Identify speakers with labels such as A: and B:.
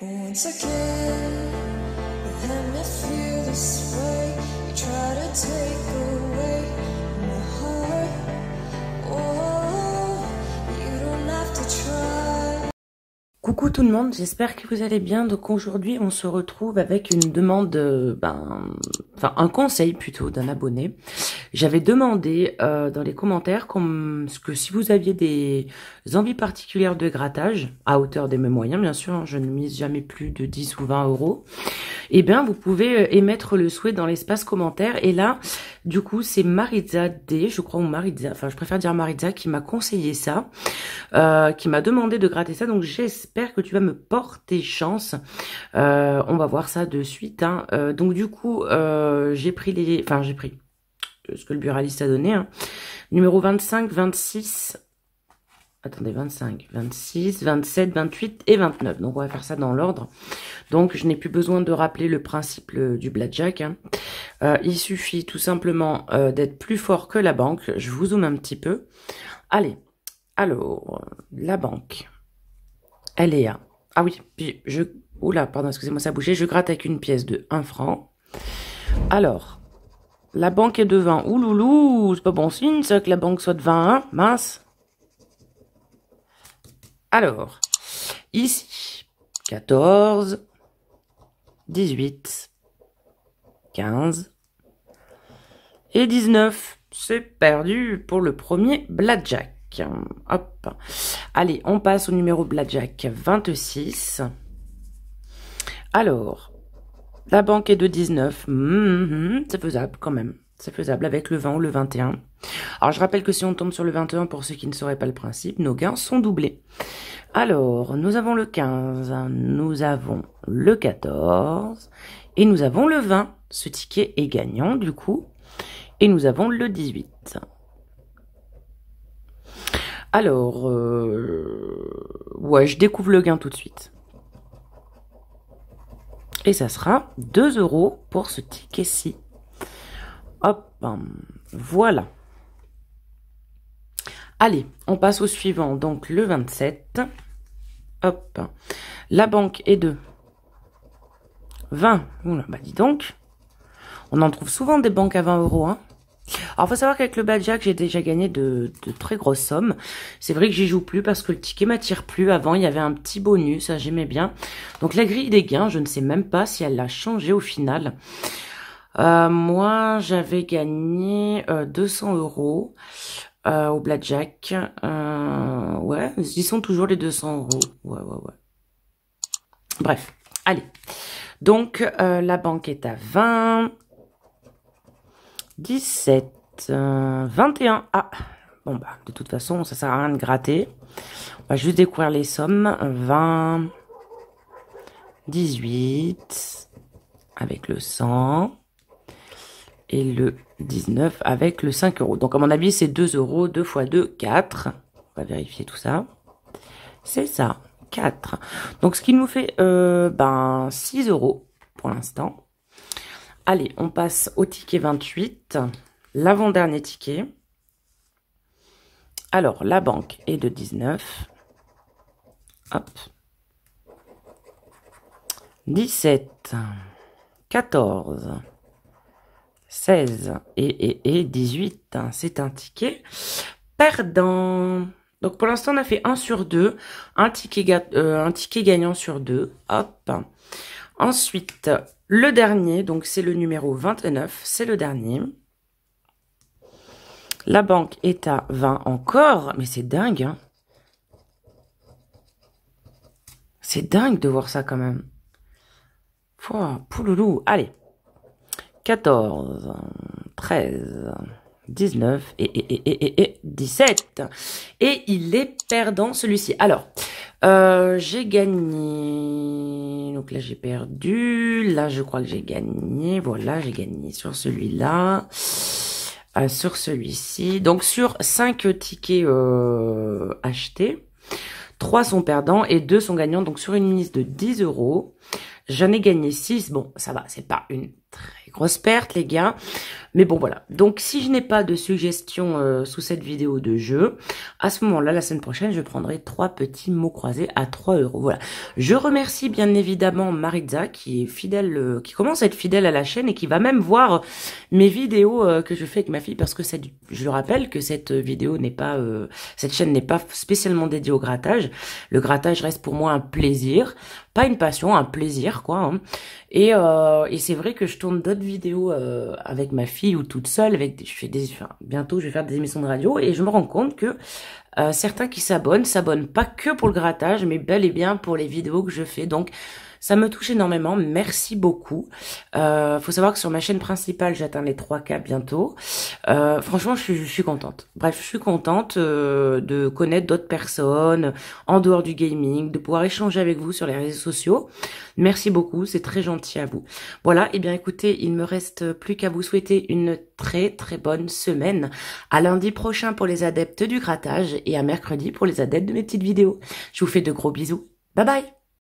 A: Once again, let me feel this way. You try to take away. Coucou tout le monde, j'espère que vous allez bien. Donc aujourd'hui, on se retrouve avec une demande, euh, ben, enfin un conseil plutôt d'un abonné. J'avais demandé euh, dans les commentaires ce que si vous aviez des envies particulières de grattage, à hauteur des mêmes moyens bien sûr, hein, je ne mise jamais plus de 10 ou 20 euros, Et eh bien vous pouvez euh, émettre le souhait dans l'espace commentaire. Et là, du coup, c'est Maritza D, je crois, ou Maritza, enfin je préfère dire Maritza, qui m'a conseillé ça, qui m'a demandé de gratter ça. Donc j'espère que tu vas me porter chance. Euh, on va voir ça de suite. Hein. Euh, donc du coup, euh, j'ai pris les... Enfin, j'ai pris ce que le buraliste a donné. Hein. Numéro 25, 26... Attendez, 25, 26, 27, 28 et 29. Donc, on va faire ça dans l'ordre. Donc, je n'ai plus besoin de rappeler le principe du blackjack. Hein. il suffit tout simplement d'être plus fort que la banque. Je vous zoome un petit peu. Allez, alors, la banque. Elle est à... Ah oui, puis je... Oula, pardon, excusez-moi, ça a bougé. Je gratte avec une pièce de 1 franc. Alors, la banque est de 20. Ouloulou, c'est pas bon signe, ça, que la banque soit de hein Mince. Alors, ici, 14, 18, 15 et 19. C'est perdu pour le premier blackjack. Hop. Allez, on passe au numéro Blackjack 26. Alors, la banque est de 19. Mhm, c'est faisable quand même. C'est faisable avec le 20 ou le 21. Alors, je rappelle que si on tombe sur le 21, pour ceux qui ne sauraient pas le principe, nos gains sont doublés. Alors, nous avons le 15, nous avons le 14 et nous avons le 20. Ce ticket est gagnant du coup. Et nous avons le 18. Alors, euh, ouais, je découvre le gain tout de suite. Et ça sera 2 euros pour ce ticket-ci. Hop, voilà. Allez, on passe au suivant, donc le 27. Hop, la banque est de 20. Oula, bah dis donc. On en trouve souvent des banques à 20 euros, hein. Alors, faut savoir qu'avec le blackjack, j'ai déjà gagné de, très grosses sommes. C'est vrai que j'y joue plus parce que le ticket m'attire plus. Avant, il y avait un petit bonus, ça, j'aimais bien. Donc, la grille des gains, je ne sais même pas si elle l'a changé au final. Euh, moi, j'avais gagné 200 euh, euros euh, au blackjack. ouais, ils sont toujours les 200 euros. Ouais, ouais, ouais. Bref, allez. Donc, la banque est à 20. 17, 21. Euh, ah, bon bah, de toute façon, ça sert à rien de gratter. On va juste découvrir les sommes. 20, 18, avec le 100, et le 19 avec le 5 euros. Donc à mon avis, c'est 2 euros, 2 fois 2, 4. On va vérifier tout ça. C'est ça, 4. Donc ce qui nous fait euh, ben, 6 euros pour l'instant. Allez, on passe au ticket 28 l'avant-dernier ticket. Alors, la banque est de 19. Hop. 17, 14, 16 et, 18. C'est un ticket perdant. Donc pour l'instant, on a fait 1 sur 2, un ticket, euh, un ticket gagnant sur 2. Hop. Ensuite, le dernier, donc c'est le numéro 29, c'est le dernier. La banque est à 20 encore, mais c'est dingue. Hein. c'est dingue de voir ça quand même. Pouah, pouloulou, allez. 14, 13, 19 et, et, et, et 17. Et il est perdant celui-ci. Alors, euh, j'ai gagné. Donc là, j'ai perdu. Là, je crois que j'ai gagné. Voilà, j'ai gagné sur celui-là. Euh, sur celui-ci. Donc sur 5 tickets euh, achetés, 3 sont perdants et 2 sont gagnants. Donc sur une liste de 10 euros, j'en ai gagné 6. Bon, ça va, c'est pas une très grosses perte les gars. Mais bon, voilà. Donc, si je n'ai pas de suggestions euh, sous cette vidéo de jeu, à ce moment-là, la semaine prochaine, je prendrai trois petits mots croisés à 3 euros. Voilà. Je remercie bien évidemment Maritza, qui est fidèle, euh, qui commence à être fidèle à la chaîne et qui va même voir mes vidéos euh, que je fais avec ma fille, parce que cette, je rappelle que cette vidéo n'est pas, cette chaîne n'est pas spécialement dédiée au grattage. Le grattage reste pour moi un plaisir, pas une passion, un plaisir, quoi. Hein. Et, et c'est vrai que je tourne d'autres vidéos euh, avec ma fille ou toute seule. Avec je fais des, enfin, bientôt, je vais faire des émissions de radio et je me rends compte que euh, certains qui s'abonnent s'abonnent pas que pour le grattage, mais bel et bien pour les vidéos que je fais. Donc, ça me touche énormément. Merci beaucoup. Euh, faut savoir que sur ma chaîne principale, j'atteins les 3K bientôt. Euh, franchement, je suis, contente. Bref, je suis contente euh, de connaître d'autres personnes en dehors du gaming, de pouvoir échanger avec vous sur les réseaux sociaux. Merci beaucoup, c'est très gentil à vous. Voilà, et eh bien écoutez, il me reste plus qu'à vous souhaiter une très très bonne semaine. À lundi prochain pour les adeptes du grattage et à mercredi pour les adeptes de mes petites vidéos. Je vous fais de gros bisous. Bye bye